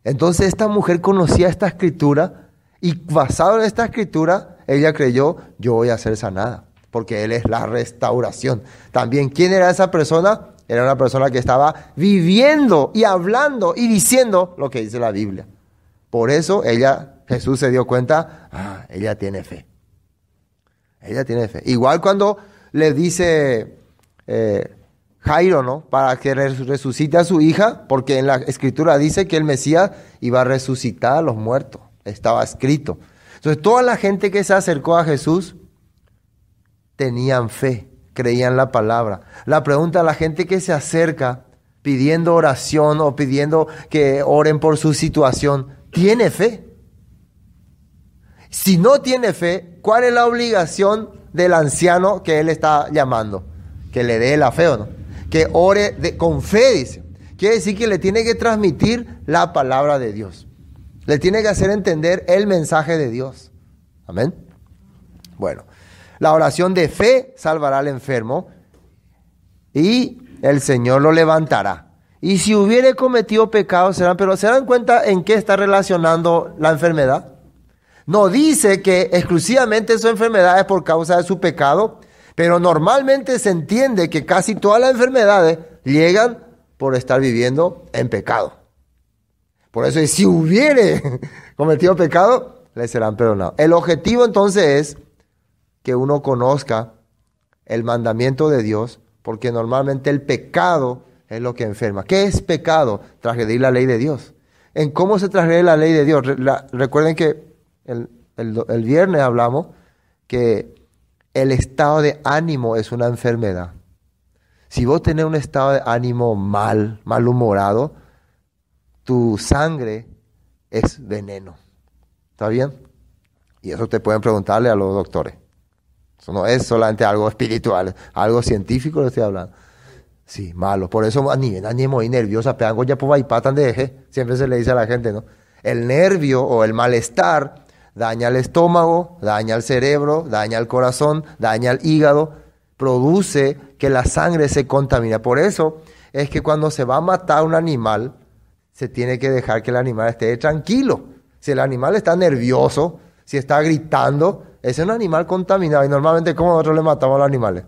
Speaker 2: Entonces esta mujer conocía esta escritura y basado en esta escritura, ella creyó, yo voy a ser sanada porque Él es la restauración. También, ¿quién era esa persona? Era una persona que estaba viviendo y hablando y diciendo lo que dice la Biblia. Por eso ella, Jesús se dio cuenta, ah, ella tiene fe. Ella tiene fe. Igual cuando le dice eh, Jairo, ¿no? Para que resucite a su hija, porque en la escritura dice que el Mesías iba a resucitar a los muertos. Estaba escrito. Entonces, toda la gente que se acercó a Jesús, tenían fe, creían la palabra. La pregunta a la gente que se acerca pidiendo oración o pidiendo que oren por su situación, ¿tiene fe? Si no tiene fe, ¿cuál es la obligación del anciano que él está llamando? Que le dé la fe o no. Que ore con fe, dice. Quiere decir que le tiene que transmitir la palabra de Dios. Le tiene que hacer entender el mensaje de Dios. Amén. Bueno. La oración de fe salvará al enfermo y el Señor lo levantará. Y si hubiere cometido pecado, serán, pero se dan cuenta en qué está relacionando la enfermedad. No dice que exclusivamente su enfermedad es por causa de su pecado, pero normalmente se entiende que casi todas las enfermedades llegan por estar viviendo en pecado. Por eso, si hubiere cometido pecado, le serán perdonados. El objetivo entonces es que uno conozca el mandamiento de Dios, porque normalmente el pecado es lo que enferma. ¿Qué es pecado? Trasgredir la ley de Dios. ¿En cómo se transgrede la ley de Dios? recuerden que el viernes hablamos que el estado de ánimo es una enfermedad. Si vos tenés un estado de ánimo mal, malhumorado, tu sangre es veneno. ¿Está bien? Y eso te pueden preguntarle a los doctores. Eso no es solamente algo espiritual, algo científico lo estoy hablando. Sí, malo. Por eso a nivel ánimo pues y nerviosa, pegan ya por patan de eje. Siempre se le dice a la gente, ¿no? El nervio o el malestar daña el estómago, daña el cerebro, daña el corazón, daña el hígado, produce que la sangre se contamina. Por eso es que cuando se va a matar un animal, se tiene que dejar que el animal esté tranquilo. Si el animal está nervioso, si está gritando, es un animal contaminado y normalmente como nosotros le matamos a los animales.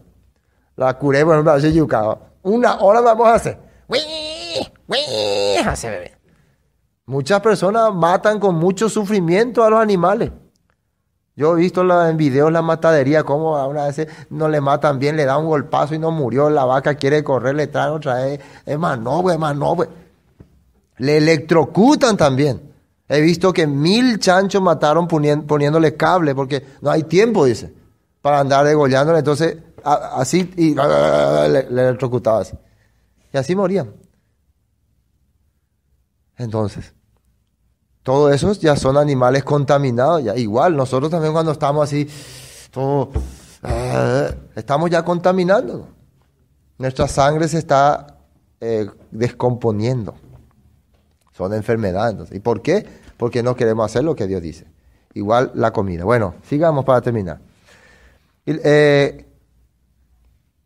Speaker 2: La curé, por ejemplo, hace Una hora vamos a hacer. Hace bebé. Muchas personas matan con mucho sufrimiento a los animales. Yo he visto en videos la matadería, ¿Cómo a una vez no le matan bien, le da un golpazo y no murió, la vaca quiere correr, le traen otra vez. Es más, no, güey, más, no, Le electrocutan también. He visto que mil chanchos mataron poniéndole cable porque no hay tiempo, dice, para andar degollándole. Entonces, así, y le, electrocutaba así. Y así morían. Entonces, todos esos ya son animales contaminados. Ya. Igual, nosotros también cuando estamos así, todo, eh, estamos ya contaminando. Nuestra sangre se está eh, descomponiendo son enfermedades. Entonces, ¿Y por qué? Porque no queremos hacer lo que Dios dice. Igual la comida. Bueno, sigamos para terminar. Eh,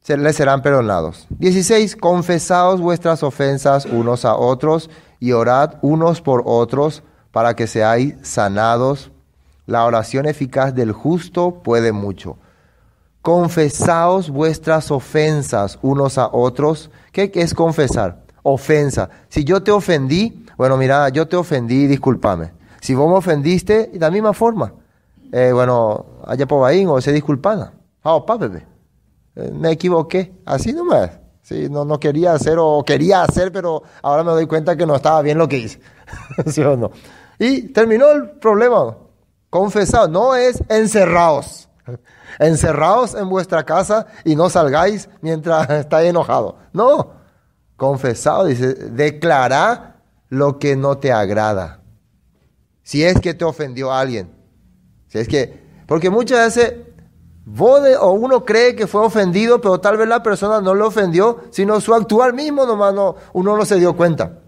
Speaker 2: les serán perdonados. 16. Confesaos vuestras ofensas unos a otros y orad unos por otros para que seáis sanados. La oración eficaz del justo puede mucho. Confesaos vuestras ofensas unos a otros. ¿Qué es confesar? Ofensa. Si yo te ofendí, bueno, mira, yo te ofendí, discúlpame. Si vos me ofendiste, de la misma forma, eh, bueno, allá por ahí, o se disculpada. Ah, opa, bebé. Eh, me equivoqué, así nomás. Sí, no, no quería hacer o quería hacer, pero ahora me doy cuenta que no estaba bien lo que hice. ¿Sí o no? Y terminó el problema. Confesado, no es encerrados. Encerrados en vuestra casa y no salgáis mientras estáis enojado. No. Confesado, dice, declará lo que no te agrada. Si es que te ofendió a alguien. Si es que, porque muchas veces vos o uno cree que fue ofendido, pero tal vez la persona no lo ofendió, sino su actuar mismo nomás no, uno no se dio cuenta.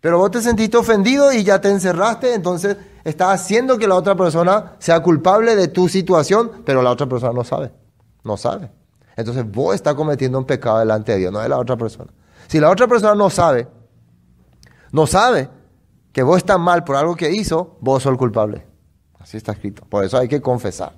Speaker 2: Pero vos te sentiste ofendido y ya te encerraste, entonces estás haciendo que la otra persona sea culpable de tu situación, pero la otra persona no sabe. No sabe. Entonces vos estás cometiendo un pecado delante de Dios, no de la otra persona. Si la otra persona no sabe, no sabe que vos estás mal por algo que hizo, vos sos el culpable. Así está escrito. Por eso hay que confesar.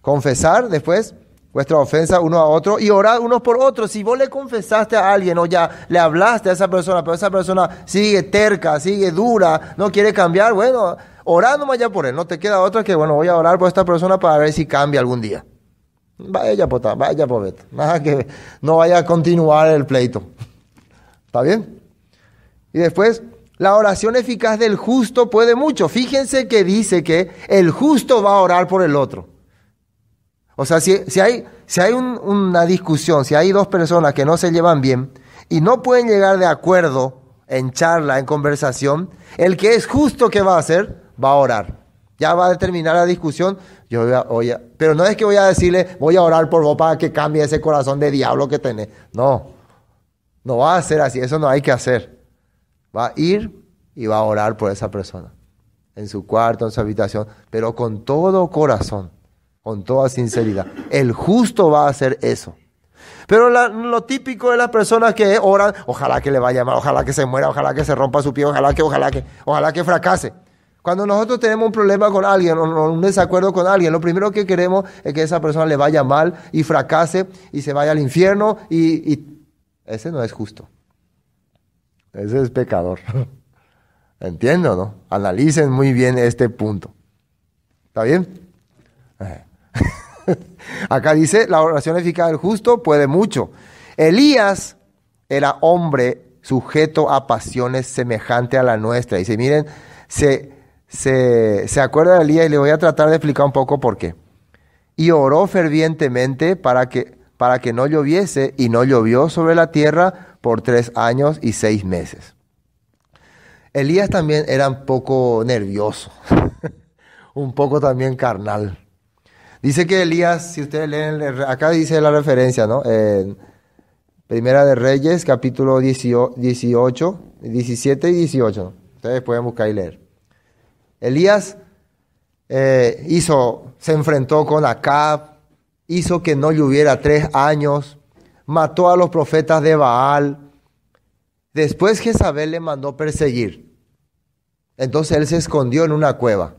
Speaker 2: Confesar después vuestra ofensa uno a otro y orar unos por otros. Si vos le confesaste a alguien o ya le hablaste a esa persona, pero esa persona sigue terca, sigue dura, no quiere cambiar, bueno, orando más ya por él. No te queda otra que, bueno, voy a orar por esta persona para ver si cambia algún día. Vaya potá, vaya pobeta. Nada que no vaya a continuar el pleito. ¿Está bien? Y después, la oración eficaz del justo puede mucho. Fíjense que dice que el justo va a orar por el otro. O sea, si, si hay, si hay una discusión, si hay dos personas que no se llevan bien y no pueden llegar de acuerdo en charla, en conversación, el que es justo que va a hacer, va a orar. Ya va a determinar la discusión. Yo pero no es que voy a decirle, voy a orar por vos para que cambie ese corazón de diablo que tenés. No, no va a ser así, eso no hay que hacer va a ir y va a orar por esa persona, en su cuarto, en su habitación, pero con todo corazón, con toda sinceridad. El justo va a hacer eso. Pero lo típico de las personas que oran, ojalá que le vaya mal, ojalá que se muera, ojalá que se rompa su pie, ojalá que, ojalá que, ojalá que fracase. Cuando nosotros tenemos un problema con alguien o un desacuerdo con alguien, lo primero que queremos es que esa persona le vaya mal y fracase y se vaya al infierno y ese no es justo. Ese es pecador. Entiendo, ¿no? Analicen muy bien este punto. ¿Está bien? Eh. Acá dice, la oración eficaz del justo puede mucho. Elías era hombre sujeto a pasiones semejantes a la nuestra. Dice, miren, se, se, se acuerda de Elías y le voy a tratar de explicar un poco por qué. Y oró fervientemente para que, para que no lloviese y no llovió sobre la tierra por tres años y seis meses. Elías también era un poco nervioso, un poco también carnal. Dice que Elías, si ustedes leen, acá dice la referencia, ¿no? Primera de Reyes, capítulo 18, 17 y 18. Ustedes pueden buscar y leer. Elías eh, hizo, se enfrentó con Acab, hizo que no lloviera tres años, mató a los profetas de Baal. Después Jezabel le mandó perseguir. Entonces él se escondió en una cueva.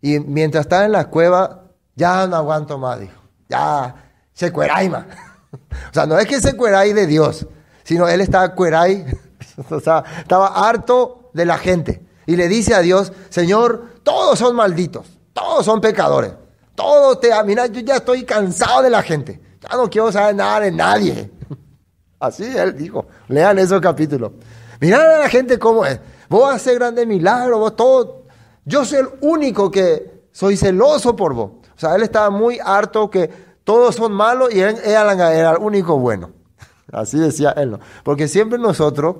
Speaker 2: Y mientras estaba en la cueva, ya no aguanto más, dijo. Ya, se cueraima. o sea, no es que se cuerai de Dios, sino él estaba cuerai, o sea, estaba harto de la gente. Y le dice a Dios, Señor, todos son malditos, todos son pecadores, todos te... Mira, yo ya estoy cansado de la gente. Ya no quiero saber nada de nadie. Así él dijo. Lean esos capítulos. Mirad a la gente cómo es. Vos haces grandes milagros, vos todo. Yo soy el único que soy celoso por vos. O sea, él estaba muy harto que todos son malos y él, era el único bueno. Así decía él. Porque siempre nosotros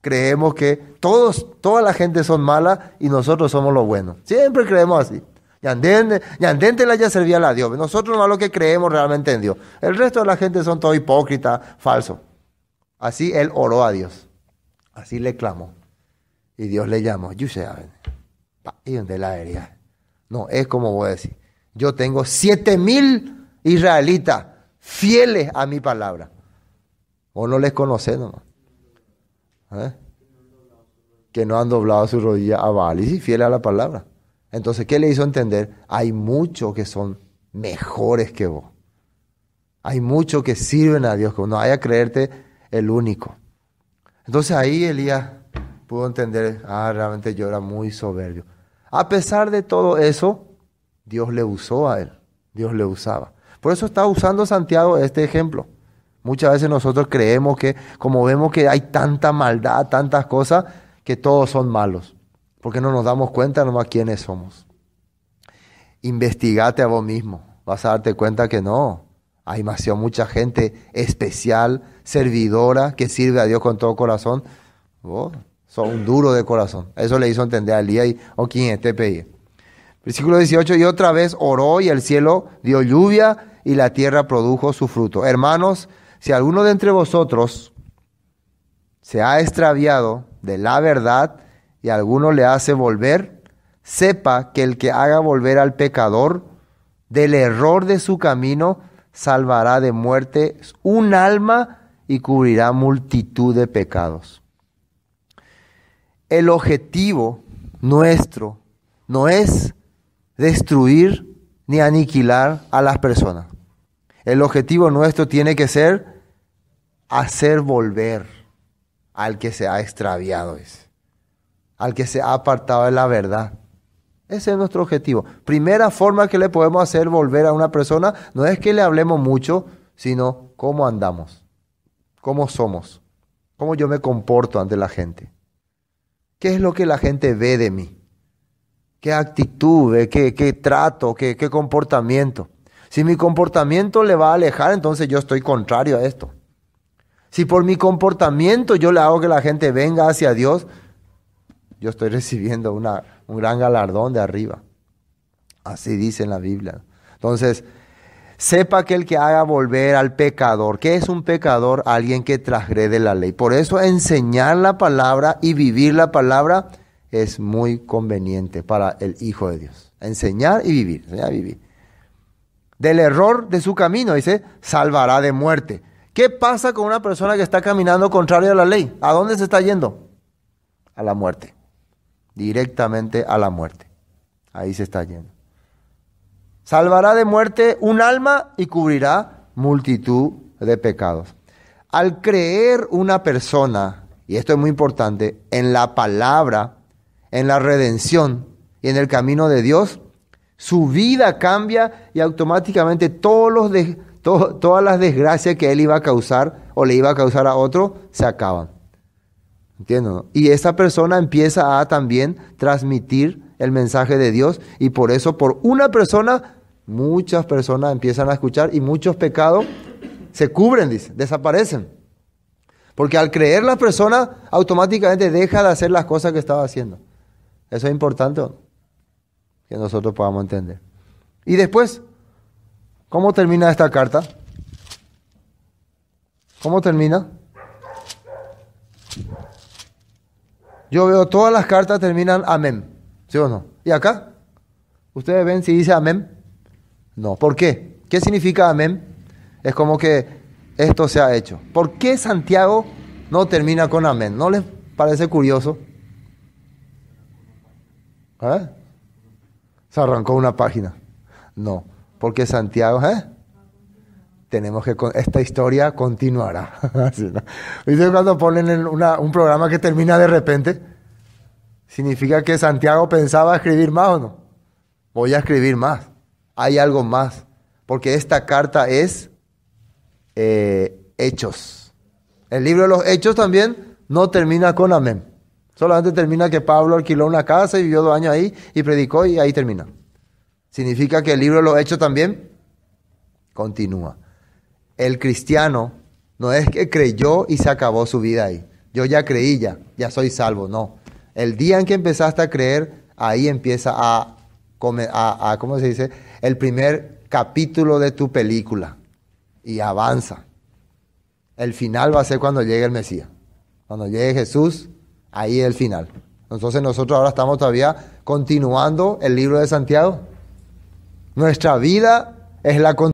Speaker 2: creemos que todos, toda la gente son malas y nosotros somos los buenos. Siempre creemos así. Yandente y te la ya servía a Dios. Nosotros no lo que creemos realmente en Dios. El resto de la gente son todo hipócrita, falso. Así él oró a Dios. Así le clamó. Y Dios le llamó. de la No, es como voy a decir. Yo tengo siete mil israelitas fieles a mi palabra. O no les conocés nomás. ¿Eh? Que no han doblado su rodilla a Baal y sí, fieles a la palabra. Entonces, ¿qué le hizo entender? Hay muchos que son mejores que vos. Hay muchos que sirven a Dios, que no a creerte el único. Entonces ahí Elías pudo entender, ah, realmente yo era muy soberbio. A pesar de todo eso, Dios le usó a él, Dios le usaba. Por eso está usando Santiago este ejemplo. Muchas veces nosotros creemos que, como vemos que hay tanta maldad, tantas cosas, que todos son malos porque no nos damos cuenta nomás quiénes somos. Investigate a vos mismo, vas a darte cuenta que no. Hay demasiado mucha gente especial, servidora, que sirve a Dios con todo corazón. Vos son duro de corazón. Eso le hizo entender a Elías y o quien esté pe. Versículo 18, y otra vez oró y el cielo dio lluvia y la tierra produjo su fruto. Hermanos, si alguno de entre vosotros se ha extraviado de la verdad, alguno le hace volver, sepa que el que haga volver al pecador del error de su camino, salvará de muerte un alma y cubrirá multitud de pecados. El objetivo nuestro no es destruir ni aniquilar a las personas. El objetivo nuestro tiene que ser hacer volver al que se ha extraviado. Ese al que se ha apartado de la verdad. Ese es nuestro objetivo. Primera forma que le podemos hacer volver a una persona no es que le hablemos mucho, sino cómo andamos, cómo somos, cómo yo me comporto ante la gente. ¿Qué es lo que la gente ve de mí? ¿Qué actitud, qué, qué trato, qué comportamiento? Si mi comportamiento le va a alejar, entonces yo estoy contrario a esto. Si por mi comportamiento yo le hago que la gente venga hacia Dios, yo estoy recibiendo una, un gran galardón de arriba. Así dice en la Biblia. Entonces, sepa que el que haga volver al pecador. ¿Qué es un pecador? Alguien que transgrede la ley. Por eso enseñar la palabra y vivir la palabra es muy conveniente para el Hijo de Dios. Enseñar y vivir, enseñar y vivir. Del error de su camino, dice, salvará de muerte. ¿Qué pasa con una persona que está caminando contrario a la ley? ¿A dónde se está yendo? A la muerte directamente a la muerte. Ahí se está yendo. Salvará de muerte un alma y cubrirá multitud de pecados. Al creer una persona, y esto es muy importante, en la palabra, en la redención y en el camino de Dios, su vida cambia y automáticamente todos los todas las desgracias que él iba a causar o le iba a causar a otro se acaban. ¿Entiendo? Y esa persona empieza a también transmitir el mensaje de Dios y por eso por una persona muchas personas empiezan a escuchar y muchos pecados se cubren, dice, desaparecen. Porque al creer la persona automáticamente deja de hacer las cosas que estaba haciendo. Eso es importante que nosotros podamos entender. Y después, ¿cómo termina esta carta? ¿Cómo termina? Yo veo todas las cartas terminan amén. ¿Sí o no? ¿Y acá? ¿Ustedes ven si dice amén? No. ¿Por qué? ¿Qué significa amén? Es como que esto se ha hecho. ¿Por qué Santiago no termina con amén? ¿No les parece curioso? ¿Eh? Se arrancó una página. No, ¿Por qué Santiago, ¿eh? tenemos que esta historia continuará. Así, cuando ponen un programa que termina de repente? ¿Significa que Santiago pensaba escribir más o no? Voy a escribir más. Hay algo más. Porque esta carta es eh, hechos. El libro de los hechos también no termina con amén. Solamente termina que Pablo alquiló una casa y vivió dos años ahí y predicó y ahí termina. Significa que el libro de los hechos también continúa. El cristiano no es que creyó y se acabó su vida ahí. Yo ya creí ya, ya soy salvo. No. El día en que empezaste a creer, ahí empieza a, a, a ¿cómo se dice? El primer capítulo de tu película. Y avanza. El final va a ser cuando llegue el Mesías. Cuando llegue Jesús, ahí es el final. Entonces nosotros ahora estamos todavía continuando el libro de Santiago. Nuestra vida es la continuación.